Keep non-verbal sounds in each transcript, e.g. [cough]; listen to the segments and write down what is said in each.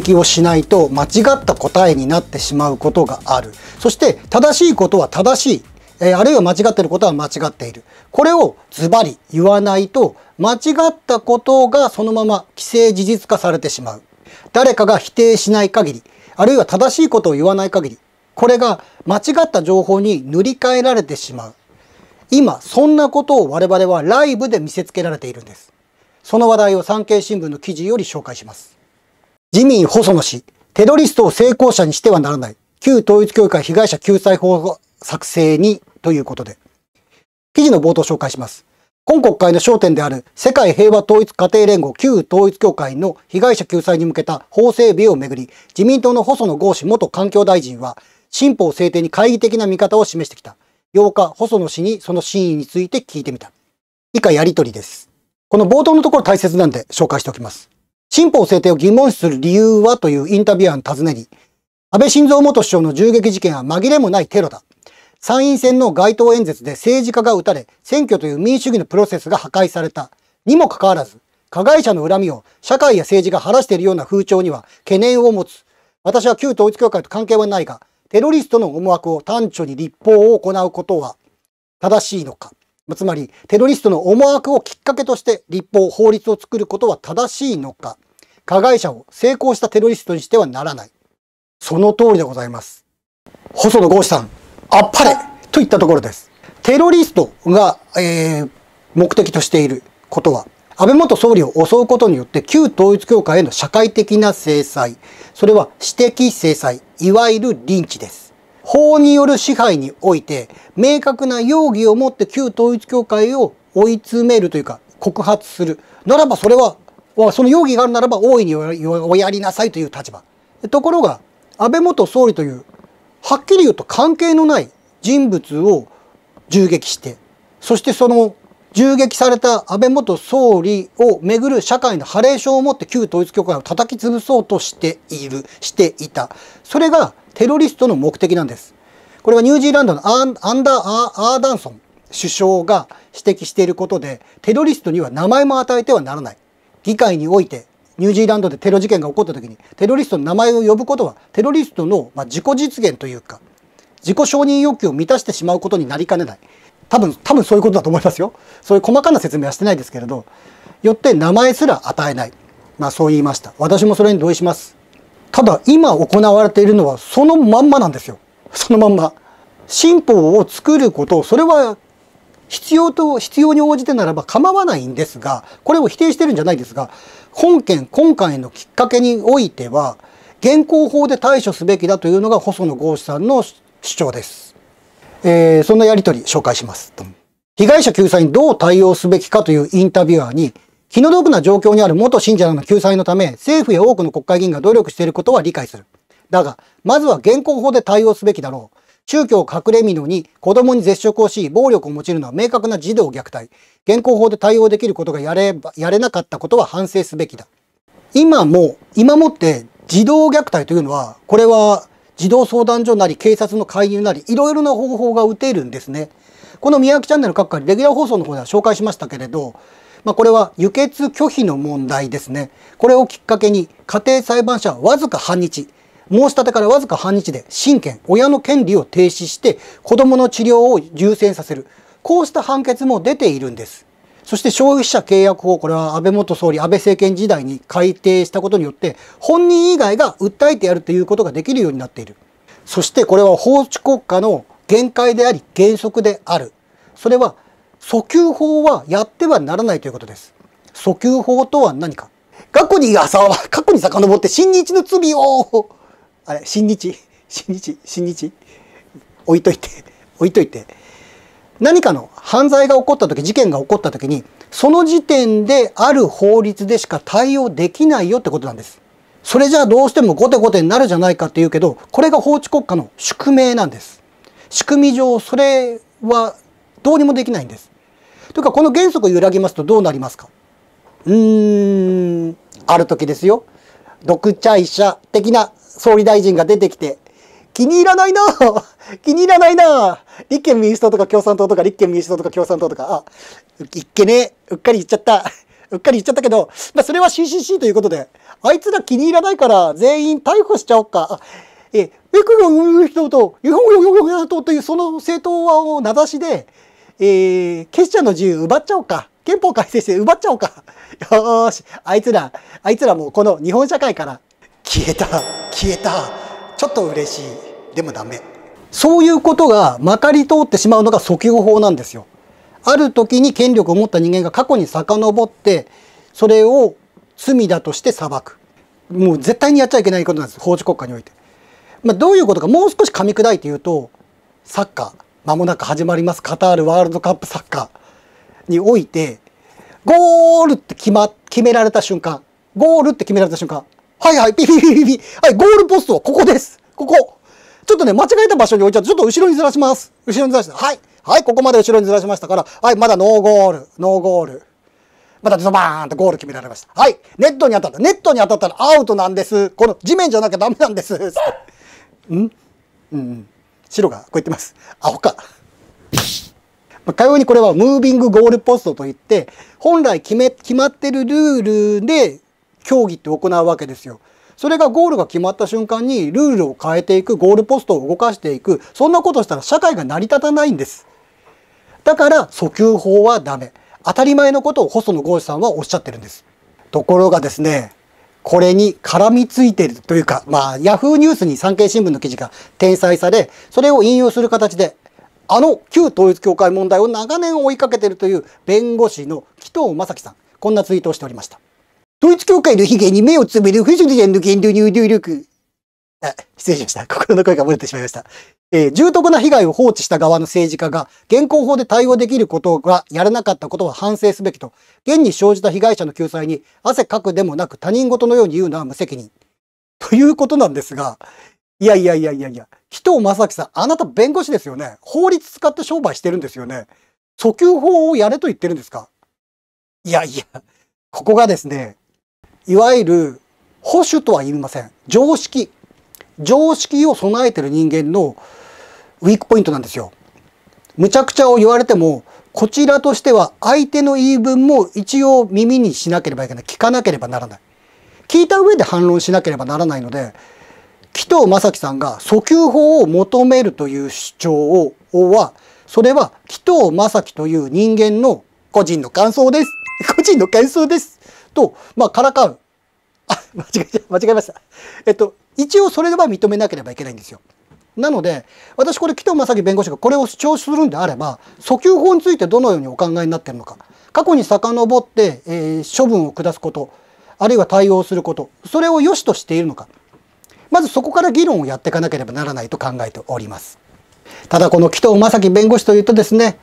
摘をしないと間違った答えになってしまうことがある。そして正しいことは正しい。えあるいは間違ってることは間違っている。これをズバリ言わないと間違ったことがそのまま既成事実化されてしまう。誰かが否定しない限り、あるいは正しいことを言わない限り、これが間違った情報に塗り替えられてしまう。今、そんなことを我々はライブで見せつけられているんです。その話題を産経新聞の記事より紹介します。自民細野氏、テロリストを成功者にしてはならない、旧統一教会被害者救済法作成にということで、記事の冒頭紹介します。今国会の焦点である世界平和統一家庭連合旧統一協会の被害者救済に向けた法整備をめぐり、自民党の細野豪氏元環境大臣は、新法制定に懐疑的な見方を示してきた。8日、細野氏にその真意について聞いてみた。以下やりとりです。この冒頭のところ大切なんで紹介しておきます。新法制定を疑問視する理由はというインタビュアーの尋ねに、安倍晋三元首相の銃撃事件は紛れもないテロだ。参院選の街頭演説で政治家が撃たれ、選挙という民主主義のプロセスが破壊された。にもかかわらず、加害者の恨みを社会や政治が晴らしているような風潮には懸念を持つ。私は旧統一教会と関係はないが、テロリストの思惑を端緒に立法を行うことは正しいのか。つまり、テロリストの思惑をきっかけとして立法、法律を作ることは正しいのか。加害者を成功したテロリストにしてはならない。その通りでございます。細野豪志さん、あっぱれといったところです。テロリストが、えー、目的としていることは、安倍元総理を襲うことによって旧統一教会への社会的な制裁、それは私的制裁、いわゆるリンチです。法による支配において、明確な容疑を持って旧統一教会を追い詰めるというか、告発する。ならばそれはその容疑があるならば大いにおやりなさいという立場ところが安倍元総理というはっきり言うと関係のない人物を銃撃してそしてその銃撃された安倍元総理をめぐる社会のハレーションを持って旧統一教会を叩き潰そうとしているしていたそれがテロリストの目的なんですこれはニュージーランドのアンアンダーアーダンソン首相が指摘していることでテロリストには名前も与えてはならない議会においてニュージーランドでテロ事件が起こった時にテロリストの名前を呼ぶことはテロリストの、ま自己実現というか自己承認欲求を満たしてしまうことになりかねない多分多分そういうことだと思いますよそういう細かな説明はしてないですけれどよって名前すら与えないまあそう言いました私もそれに同意しますただ今行われているのはそのまんまなんですよそのまんま新法を作ることそれは必要と、必要に応じてならば構わないんですが、これを否定してるんじゃないですが、本件、今回のきっかけにおいては、現行法で対処すべきだというのが細野豪志さんの主張です。えー、そんなやりとり紹介します。被害者救済にどう対応すべきかというインタビュアーに、気の毒な状況にある元信者らの救済のため、政府や多くの国会議員が努力していることは理解する。だが、まずは現行法で対応すべきだろう。宗教隠れのに子供に絶食をし、暴力を用いるのは明確な児童虐待。現行法で対応できることがやれやれなかったことは反省すべきだ。今も、今もって児童虐待というのは、これは児童相談所なり警察の介入なり、いろいろな方法が打てるんですね。この宮脇チャンネル各回、レギュラー放送の方では紹介しましたけれど、まあ、これは輸血拒否の問題ですね。これをきっかけに家庭裁判所はわずか半日、申し立てからわずか半日で親権、親の権利を停止して子供の治療を優先させる。こうした判決も出ているんです。そして消費者契約法、これは安倍元総理、安倍政権時代に改定したことによって、本人以外が訴えてやるということができるようになっている。そしてこれは法治国家の限界であり原則である。それは訴求法はやってはならないということです。訴求法とは何か過去に、あ、さ、過去に遡って新日の罪をあれ新日新日新日置いといて [laughs] 置いといて何かの犯罪が起こった時事件が起こった時にその時点である法律でしか対応できないよってことなんです。それじゃあどうしても後手後手になるじゃないかって言うけどこれが法治国家の宿命なんです。仕組み上それはどうにもできないんです。というかこの原則を揺らぎますとどうなりますかうーんある時ですよ独裁者的な総理大臣が出てきて、気に入らないな [laughs] 気に入らないな立憲民主党とか共産党とか立憲民主党とか共産党とか、あ、いっけねうっかり言っちゃった。うっかり言っちゃったけど、まあ、それは CCC ということで、あいつら気に入らないから全員逮捕しちゃおっか。え、ベクロン人と、日本よよよ党というその政党を名指しで、えー、結社の自由奪っちゃおうか。憲法改正して奪っちゃおうか。よし。あいつら、あいつらもこの日本社会から消えた消えたちょっと嬉しいでもダメそういうことがまかり通ってしまうのが訴求法なんですよある時に権力を持った人間が過去に遡ってそれを罪だとして裁くもう絶対にやっちゃいけないことなんです法治国家において、まあ、どういうことかもう少し噛み砕いて言うとサッカー間もなく始まりますカタールワールドカップサッカーにおいてゴールって決,、ま、決められた瞬間ゴールって決められた瞬間はいはい、ピピピピピ。はい、ゴールポストはここです。ここ。ちょっとね、間違えた場所に置いちゃうちょっと後ろにずらします。後ろにずらして、はい。はい、ここまで後ろにずらしましたから、はい、まだノーゴール、ノーゴール。またドバーンとゴール決められました。はい、ネットに当たった。ネットに当たったらアウトなんです。この地面じゃなきゃダメなんです。[laughs] んうん。白がこう言ってます。アホか。まあ、かようにこれはムービングゴールポストといって、本来決め、決まってるルールで競技って行うわけですよ。それがゴールが決まった瞬間にルールを変えていくゴールポストを動かしていくそんなことしたら社会が成り立たないんです。だから訴求法はダメ当たり前のことを細野豪志さんはおっしゃってるんです。ところがですねこれに絡みついてるというか、まあ、ヤフーニュースに産経新聞の記事が転載され、それを引用する形で、あの旧統一教会問題を長年追いかけているという弁護士の紀藤正樹さん、こんなツイートをしておりました。統一教会の被害に目をつめる不野ちゃんの言動に入力。あ、失礼しました。心の声が漏れてしまいました。えー、重篤な被害を放置した側の政治家が現行法で対応できることがやらなかったことは反省すべきと、現に生じた被害者の救済に汗かくでもなく他人事のように言うのは無責任。ということなんですが、いやいやいやいやいや、人を正樹さん、あなた弁護士ですよね。法律使って商売してるんですよね。訴求法をやれと言ってるんですかいやいや、ここがですね、いわゆる保守とは言いません常識常識を備えてる人間のウィークポイントなんですよ。むちゃくちゃを言われてもこちらとしては相手の言い分も一応耳にしなければいけない聞かなければならない聞いた上で反論しなければならないので紀藤正樹さんが訴求法を求めるという主張をはそれは紀藤正樹という人間の個人の感想です個人の感想ですと、まあ、からかう。あ、[laughs] 間違えちゃ、間違えました。えっと、一応それは認めなければいけないんですよ。なので、私これ、紀藤正樹弁護士がこれを主張するんであれば、訴求法についてどのようにお考えになっているのか、過去に遡って、えー、処分を下すこと、あるいは対応すること、それを良しとしているのか、まずそこから議論をやっていかなければならないと考えております。ただこの紀藤正樹弁護士というとですね、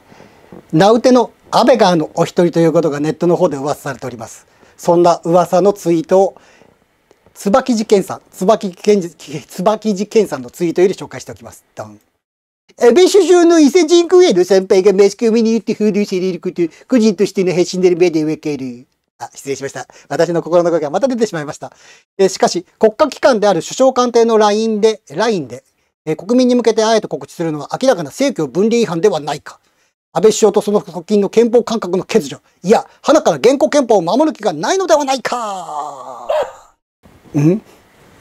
名うてのアベ川のお一人ということがネットの方で噂されております。そんな噂のツイートを椿事件さん、椿健椿事件さんのツイートより紹介しておきます。ダン。安倍首相の伊勢神宮への参拝がマスコミによって風流されること、個人としての発信で目でわかる。あ、失礼しました。私の心の声がまた出てしまいました。えしかし、国家機関である首相官邸のラインで、ラインで、え国民に向けてあえて告知するのは明らかな政教分離違反ではないか。安倍首相とその側近の憲法感覚の欠如。いや、花から現行憲法を守る気がないのではないか。うん、うん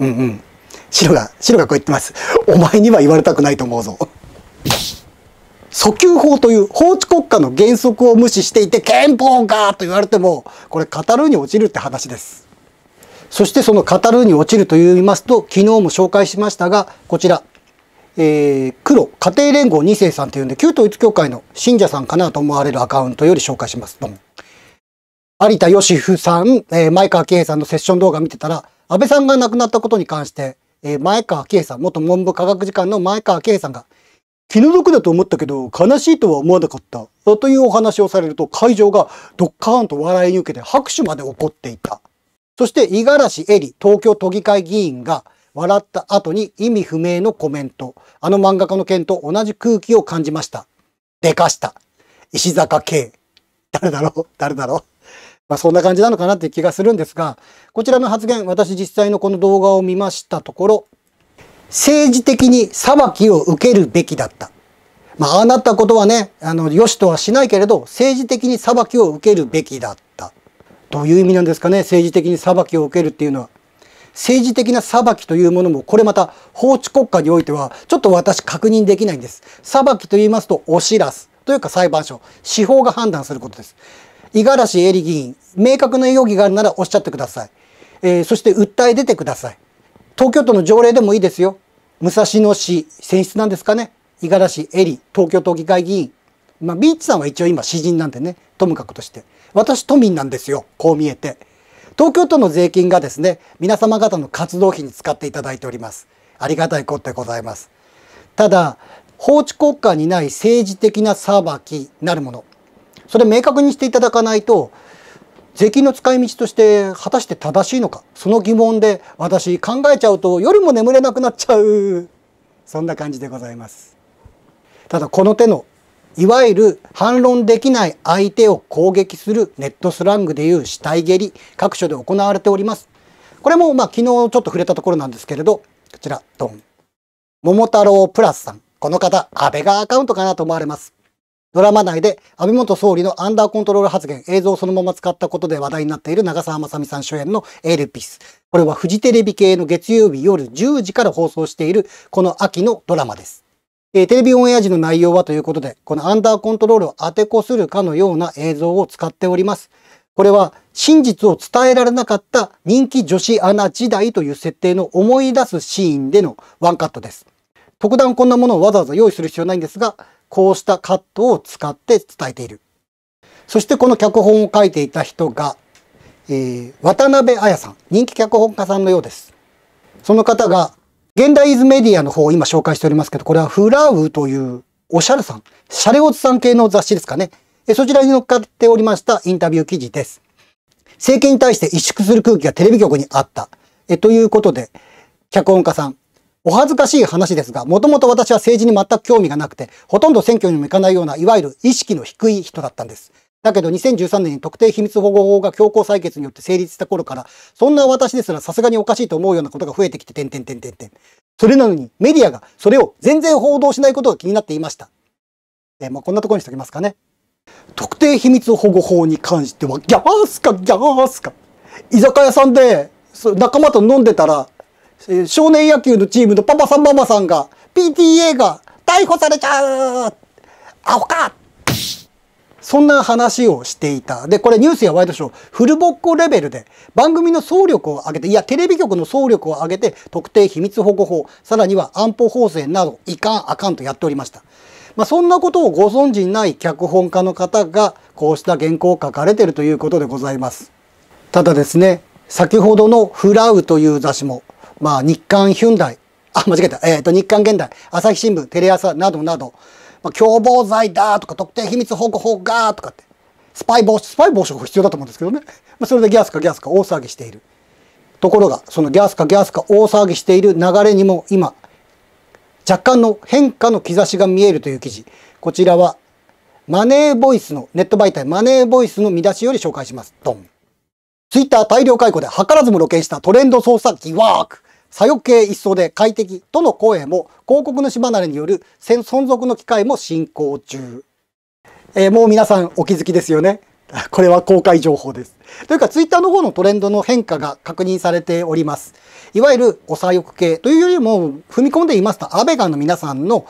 うん白が、白がこう言ってます。お前には言われたくないと思うぞ。訴求法という法治国家の原則を無視していて憲法かと言われても、これカタルーに落ちるって話です。そしてそのカタルーに落ちると言いますと、昨日も紹介しましたが、こちら、えー、黒家庭連合2世さんというんで旧統一教会の信者さんかなと思われるアカウントより紹介しますど有田義夫さん、えー、前川喜平さんのセッション動画見てたら安倍さんが亡くなったことに関して、えー、前川喜平さん元文部科学次官の前川喜平さんが気の毒だと思ったけど悲しいとは思わなかったというお話をされると会場がドッカーンと笑いに受けて拍手まで起こっていたそして五十嵐恵里東京都議会議員が笑った後に意味不明のコメント。あの漫画家の件と同じ空気を感じました。でかした。石坂圭。誰だろう誰だろうまあそんな感じなのかなって気がするんですが、こちらの発言、私実際のこの動画を見ましたところ、政治的に裁きを受けるべきだった。まあ、ああなったことはね、あの、良しとはしないけれど、政治的に裁きを受けるべきだった。どういう意味なんですかね、政治的に裁きを受けるっていうのは。政治的な裁きというものも、これまた法治国家においては、ちょっと私確認できないんです。裁きと言いますと、お知らす。というか裁判所、司法が判断することです。五十嵐恵里議員、明確な容疑があるならおっしゃってください。えー、そして訴え出てください。東京都の条例でもいいですよ。武蔵野市選出なんですかね。五十嵐恵里、東京都議会議員。まあ、ビーチさんは一応今詩人なんでね、ともかくとして。私都民なんですよ、こう見えて。東京都の税金がですね、皆様方の活動費に使っていただいております。ありがたいことでございます。ただ、法治国家にない政治的な裁きなるもの、それ明確にしていただかないと、税金の使い道として果たして正しいのか、その疑問で私考えちゃうと夜も眠れなくなっちゃう。そんな感じでございます。ただこの手のいわゆる反論できない相手を攻撃するネットスラングでいう死体蹴り各所で行われております。これもまあ昨日ちょっと触れたところなんですけれど、こちら、ドン。桃太郎プラスさん。この方、安倍がアカウントかなと思われます。ドラマ内で安倍元総理のアンダーコントロール発言、映像をそのまま使ったことで話題になっている長澤まさみさん主演のエルピス。これはフジテレビ系の月曜日夜10時から放送しているこの秋のドラマです。えー、テレビオンエア時の内容はということで、このアンダーコントロールを当てこするかのような映像を使っております。これは真実を伝えられなかった人気女子アナ時代という設定の思い出すシーンでのワンカットです。特段こんなものをわざわざ用意する必要ないんですが、こうしたカットを使って伝えている。そしてこの脚本を書いていた人が、えー、渡辺彩さん、人気脚本家さんのようです。その方が現代イズメディアの方を今紹介しておりますけど、これはフラウというおしゃれさん、シャレオツさん系の雑誌ですかね。そちらに乗っかっておりましたインタビュー記事です。政権に対して萎縮する空気がテレビ局にあった。えということで、脚本家さん、お恥ずかしい話ですが、もともと私は政治に全く興味がなくて、ほとんど選挙にも行かないような、いわゆる意識の低い人だったんです。だけど2013年に特定秘密保護法が強行採決によって成立した頃から、そんな私ですらさすがにおかしいと思うようなことが増えてきて、てんてんてんてんてん。それなのにメディアがそれを全然報道しないことが気になっていました。えー、まあ、こんなところにしときますかね。特定秘密保護法に関しては、ギャースかギャースか。居酒屋さんで仲間と飲んでたら、えー、少年野球のチームのパパさんママさんが、PTA が逮捕されちゃうアホかそんな話をしていた。で、これニュースやワイドショー、フルボッコレベルで、番組の総力を上げて、いや、テレビ局の総力を上げて、特定秘密保護法、さらには安保法制など、いかんあかんとやっておりました。まあ、そんなことをご存知ない脚本家の方が、こうした原稿を書かれているということでございます。ただですね、先ほどのフラウという雑誌も、まあ、日刊ヒュンダイ、あ、間違えた、えっ、ー、と、日刊現代、朝日新聞、テレ朝などなど、まあ、共謀罪だとか特定秘密保護法がとかってスパイ防止スパイ防止法必要だと思うんですけどね、まあ、それでギャスかギャスか大騒ぎしているところがそのギャスかギャスか大騒ぎしている流れにも今若干の変化の兆しが見えるという記事こちらはマネーボイスのネット媒体マネーボイスの見出しより紹介しますドンツイッター大量解雇で図らずも露見したトレンド操作疑惑左翼系一掃で快適との声も広告主離れによる存続の機会も進行中、えー、もう皆さんお気づきですよね [laughs] これは公開情報です。というか、ツイッターの方のトレンドの変化が確認されております。いわゆるお左翼系というよりも、踏み込んでいますと、アベガンの皆さんの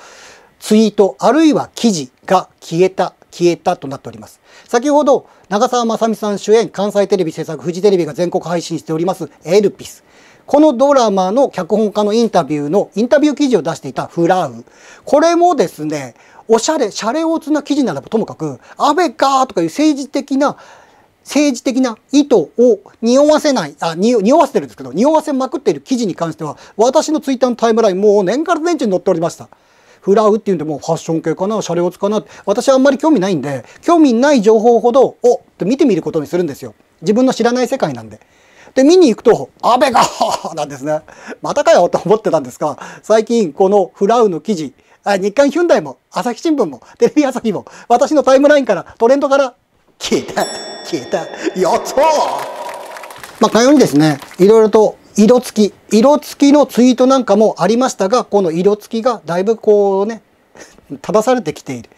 ツイート、あるいは記事が消えた、消えたとなっております。先ほど、長澤まさみさん主演、関西テレビ制作、フジテレビが全国配信しております、エルピス。このドラマの脚本家のインタビューのインタビュー記事を出していたフラウこれもですねおしゃれシャレオツな記事ならばともかく安倍かとかいう政治的な政治的な意図を匂わせない、あ、匂わせてるんですけど、匂わせまくっている記事に関しては、私のツイッターのタイムライン、もう年から年中に載っておりました。フラウっていうんでもうファッション系かな、シャレオツかな、私はあんまり興味ないんで、興味ない情報ほど、おっと見てみることにするんですよ。自分の知らない世界なんで。で、見に行くと、安倍が、なんですね。またかよと思ってたんですが、最近このフラウの記事、日刊ヒュンダイも、朝日新聞も、テレビ朝日も、私のタイムラインから、トレンドから、消えた、消えた、やったまあ、かようにですね、いろいろと色付き、色付きのツイートなんかもありましたが、この色付きがだいぶこうね、正されてきている。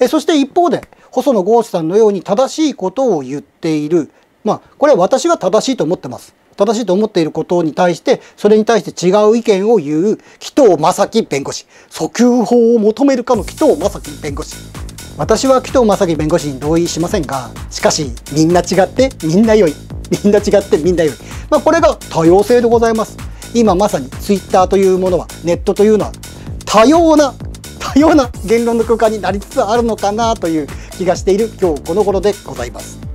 えそして一方で、細野豪志さんのように正しいことを言っているまあ、これは私が正しいと思ってます。正しいと思っていることに対して、それに対して違う意見を言う、紀藤正樹弁護士。訴求法を求めるかの紀藤正樹弁護士。私は紀藤正樹弁護士に同意しませんが、しかし、みんな違ってみんな良い。みんな違ってみんな良い。まあ、これが多様性でございます。今まさにツイッターというものは、ネットというのは、多様な、多様な言論の空間になりつつあるのかなという気がしている今日この頃でございます。